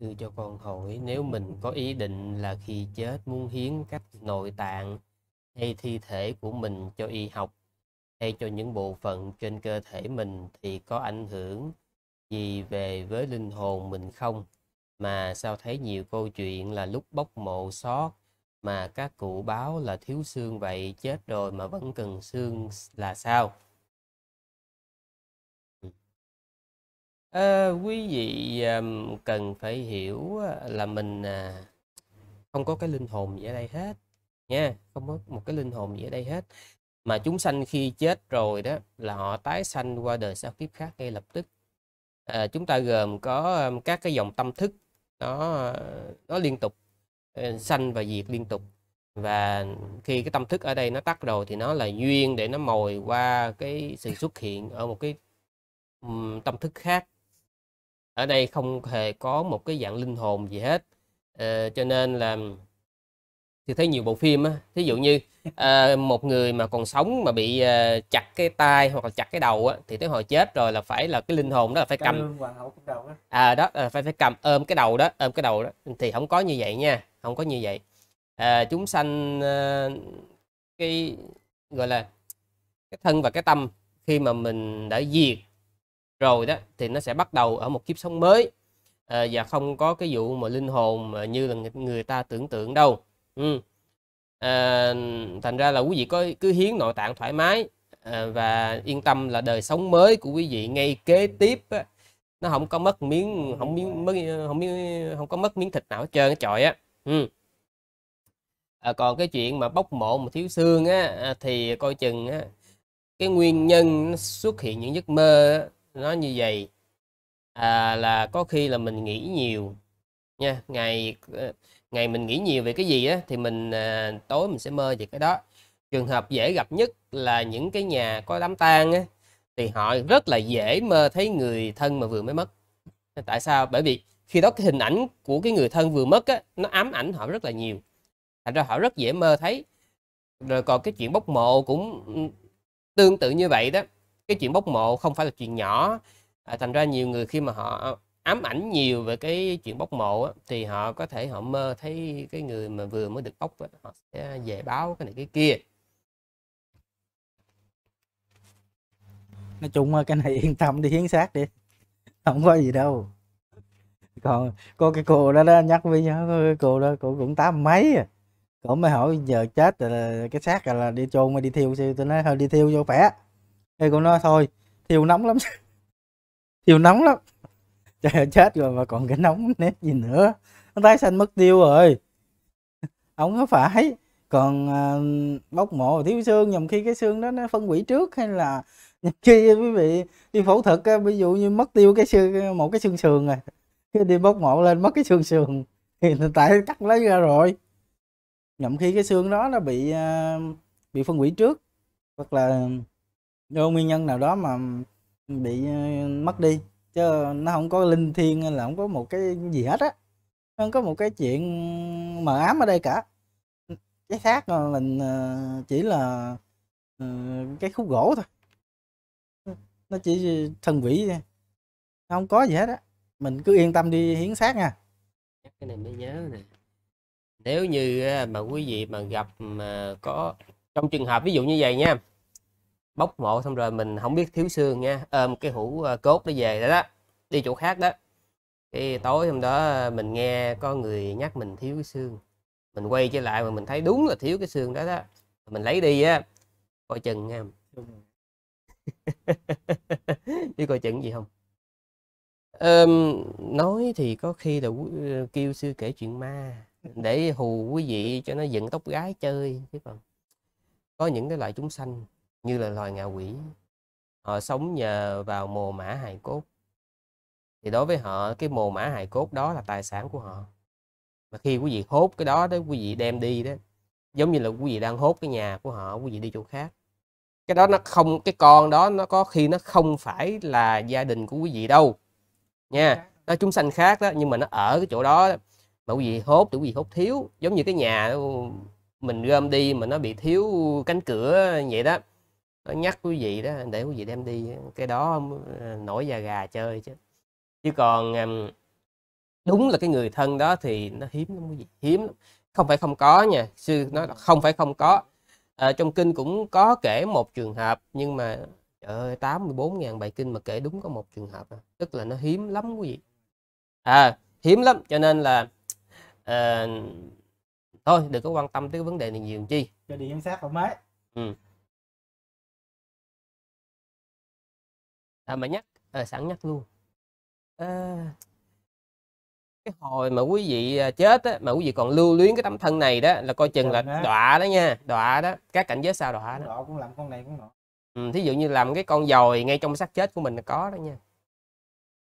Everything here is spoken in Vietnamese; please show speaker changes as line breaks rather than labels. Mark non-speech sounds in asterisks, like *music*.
Sư cho con hỏi nếu mình có ý định là khi chết muốn hiến các nội tạng hay thi thể của mình cho y học hay cho những bộ phận trên cơ thể mình thì có ảnh hưởng gì về với linh hồn mình không? Mà sao thấy nhiều câu chuyện là lúc bốc mộ xót mà các cụ báo là thiếu xương vậy chết rồi mà vẫn cần xương là sao? À, quý vị um, cần phải hiểu ờ, là mình à, không có cái linh hồn gì ở đây hết nha không có một cái linh hồn gì ở đây hết mà chúng sanh khi chết rồi đó là họ tái sanh qua đời sau kiếp khác ngay lập tức à, chúng ta gồm có um, các cái dòng tâm thức nó ờ, nó liên tục sanh và diệt liên tục và khi cái tâm thức ở đây nó tắt rồi thì nó là duyên để nó mồi qua cái sự xuất hiện ở một cái tâm thức khác ở đây không hề có một cái dạng linh hồn gì hết à, cho nên là thì thấy nhiều bộ phim á thí dụ như à, *laughs* một người mà còn sống mà bị à, chặt cái tay hoặc là chặt cái đầu á thì tới hồi chết rồi là phải là cái linh hồn đó là phải cầm à đó là phải phải cầm ôm cái đầu đó ôm cái đầu đó thì không có như vậy nha không có như vậy à, chúng sanh à, cái gọi là cái thân và cái tâm khi mà mình đã diệt rồi đó thì nó sẽ bắt đầu ở một kiếp sống mới à, và không có cái vụ mà linh hồn mà như là người ta tưởng tượng đâu ừ. à, thành ra là quý vị có cứ hiến nội tạng thoải mái à, và yên tâm là đời sống mới của quý vị ngay kế tiếp á, nó không có mất miếng không miếng mất không miếng không có mất miếng thịt nào hết trơn hết trọi á ừ. à, còn cái chuyện mà bóc mộ mà thiếu xương á à, thì coi chừng á cái nguyên nhân xuất hiện những giấc mơ nó như vậy à, là có khi là mình nghĩ nhiều nha ngày ờ, ngày mình nghĩ nhiều về cái gì á thì mình à, tối mình sẽ mơ về cái đó trường hợp dễ gặp nhất là những cái nhà có đám tang á thì họ rất là dễ mơ thấy người thân mà vừa mới mất tại sao bởi vì khi đó cái hình ảnh của cái người thân vừa mất á nó ám ảnh họ rất là nhiều thành ra họ rất dễ mơ thấy rồi còn cái chuyện bốc mộ cũng ừ, tương tự như vậy đó cái chuyện bốc mộ không phải là chuyện nhỏ à, thành ra nhiều người khi mà họ ám ảnh nhiều về cái chuyện bốc mộ thì họ có thể họ mơ thấy cái người mà vừa mới được bốc họ sẽ về báo cái này cái kia
nói chung cái này *laughs* yên tâm đi hiến xác đi không có gì đâu còn có cái cô đó đó nhắc với nhớ có cái cô đó cô cũng tám mấy à cổ mới hỏi giờ chết rồi cái xác là, là đi chôn mà đi thiêu tôi nói hơi đi thiêu vô khỏe thì cũng nói thôi thiêu nóng lắm *laughs* thiêu nóng lắm trời ơi, chết rồi mà còn cái nóng nét gì nữa nó tái xanh mất tiêu rồi *laughs* ông có phải còn uh, bóc mộ thiếu xương nhầm khi cái xương đó nó phân hủy trước hay là *laughs* khi quý vị đi phẫu thuật ví dụ như mất tiêu cái xương một cái xương sườn rồi khi đi bóc mộ lên mất cái xương sườn thì tại cắt lấy ra rồi nhầm khi cái xương đó nó bị uh, bị phân hủy trước hoặc là do nguyên nhân nào đó mà bị ờ, mất đi chứ nó không có linh thiêng là không có một cái gì hết á không có một cái chuyện mờ ám ở đây cả cái xác mà mình ờ, chỉ là ờ, cái khúc gỗ thôi nó chỉ thần vĩ không có gì hết á mình cứ yên tâm đi hiến xác nha
cái này mới nhớ nè nếu như mà quý vị mà gặp mà có trong trường hợp ví dụ như vậy nha bóc mộ xong rồi mình không biết thiếu xương nha ôm cái hũ ờ, cốt để về đó đó đi chỗ khác đó cái tối hôm đó ờ, mình nghe có người nhắc mình thiếu cái xương mình quay trở lại mà mình thấy đúng là thiếu cái xương đó đó mình lấy đi á coi chừng nha *laughs* biết coi chừng gì không um, nói thì có khi là ờ, kêu sư kể chuyện ma để hù quý vị cho nó dựng tóc gái chơi chứ còn có những cái loại chúng sanh như là loài ngạ quỷ họ sống nhờ vào mồ mã hài cốt thì đối với họ cái mồ mã hài cốt đó là tài sản của họ mà khi quý vị hốt cái đó đó quý vị đem đi đó giống như là quý vị đang hốt cái nhà của họ quý vị đi chỗ khác cái đó nó không cái con đó nó có khi nó không phải là gia đình của quý vị đâu nha dạ. nó chúng sanh khác đó nhưng mà nó ở cái chỗ đó mà quý vị hốt thì quý vị hốt thiếu giống như cái nhà mình gom đi mà nó bị thiếu cánh cửa vậy đó nó nhắc quý vị đó để quý vị đem đi cái đó ờ, nổi da gà chơi chứ chứ còn đúng là cái người thân đó thì nó hiếm lắm quý vị hiếm lắm. không phải không có nha sư nó không phải không có à, trong kinh cũng có kể một trường hợp nhưng mà trời tám mươi bốn ngàn bài kinh mà kể đúng có một trường hợp à. tức là nó hiếm lắm quý vị à hiếm lắm cho nên là à, thôi đừng có quan tâm tới cái vấn đề này nhiều chi cho đi giám sát thoải mái ừ. à, mà nhắc à, sẵn nhắc luôn à, cái hồi mà quý vị à, chết á, mà quý vị còn lưu luyến cái tấm thân này đó là coi chừng Còn là đó. đọa đó nha đọa đó các cảnh giới sao đọa
đó Đỏ cũng làm con này cũng nọ
ừ, thí dụ như làm cái con dồi ngay trong xác chết của mình là có đó nha